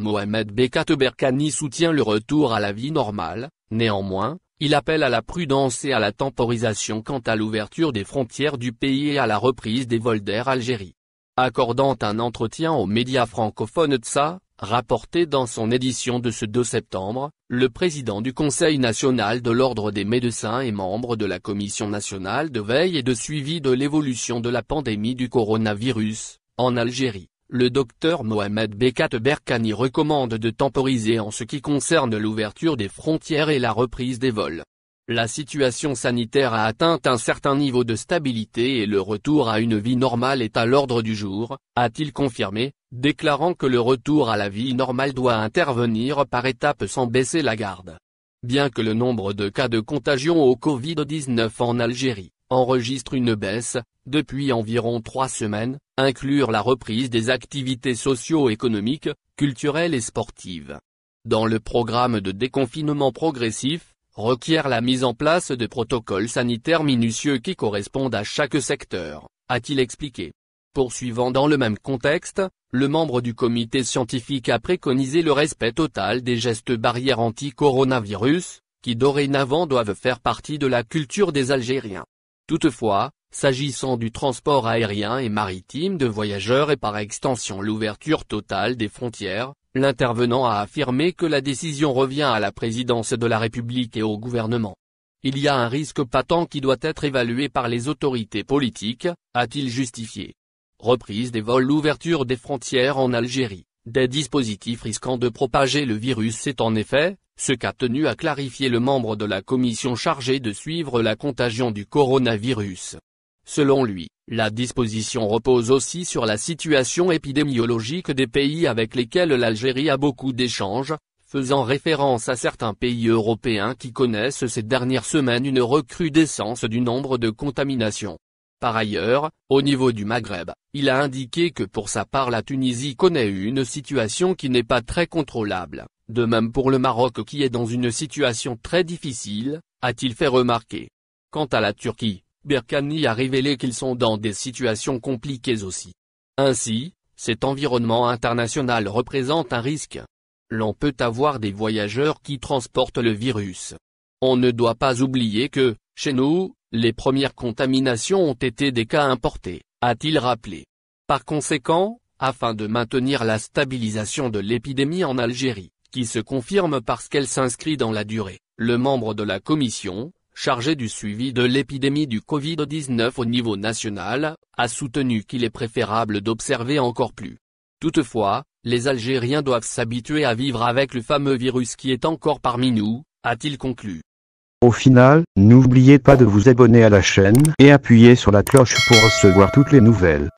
Mohamed Bekat Berkani soutient le retour à la vie normale, néanmoins, il appelle à la prudence et à la temporisation quant à l'ouverture des frontières du pays et à la reprise des vols d'Air Algérie. Accordant un entretien aux médias francophones TSA, rapporté dans son édition de ce 2 septembre, le président du Conseil national de l'ordre des médecins et membre de la Commission nationale de veille et de suivi de l'évolution de la pandémie du coronavirus, en Algérie le docteur Mohamed Bekat Berkani recommande de temporiser en ce qui concerne l'ouverture des frontières et la reprise des vols. La situation sanitaire a atteint un certain niveau de stabilité et le retour à une vie normale est à l'ordre du jour, a-t-il confirmé, déclarant que le retour à la vie normale doit intervenir par étapes sans baisser la garde. Bien que le nombre de cas de contagion au Covid-19 en Algérie enregistre une baisse, depuis environ trois semaines, inclure la reprise des activités socio-économiques, culturelles et sportives. Dans le programme de déconfinement progressif, requiert la mise en place de protocoles sanitaires minutieux qui correspondent à chaque secteur, a-t-il expliqué. Poursuivant dans le même contexte, le membre du comité scientifique a préconisé le respect total des gestes barrières anti-coronavirus, qui dorénavant doivent faire partie de la culture des Algériens. Toutefois, s'agissant du transport aérien et maritime de voyageurs et par extension l'ouverture totale des frontières, l'intervenant a affirmé que la décision revient à la présidence de la République et au gouvernement. Il y a un risque patent qui doit être évalué par les autorités politiques, a-t-il justifié. Reprise des vols ouverture des frontières en Algérie. Des dispositifs risquant de propager le virus C'est en effet, ce qu'a tenu à clarifier le membre de la commission chargée de suivre la contagion du coronavirus. Selon lui, la disposition repose aussi sur la situation épidémiologique des pays avec lesquels l'Algérie a beaucoup d'échanges, faisant référence à certains pays européens qui connaissent ces dernières semaines une recrudescence du nombre de contaminations. Par ailleurs, au niveau du Maghreb, il a indiqué que pour sa part la Tunisie connaît une situation qui n'est pas très contrôlable, de même pour le Maroc qui est dans une situation très difficile, a-t-il fait remarquer. Quant à la Turquie, Berkani a révélé qu'ils sont dans des situations compliquées aussi. Ainsi, cet environnement international représente un risque. L'on peut avoir des voyageurs qui transportent le virus. On ne doit pas oublier que, chez nous, les premières contaminations ont été des cas importés, a-t-il rappelé. Par conséquent, afin de maintenir la stabilisation de l'épidémie en Algérie, qui se confirme parce qu'elle s'inscrit dans la durée. Le membre de la commission, chargé du suivi de l'épidémie du Covid-19 au niveau national, a soutenu qu'il est préférable d'observer encore plus. Toutefois, les Algériens doivent s'habituer à vivre avec le fameux virus qui est encore parmi nous, a-t-il conclu. Au final, n'oubliez pas de vous abonner à la chaîne et appuyer sur la cloche pour recevoir toutes les nouvelles.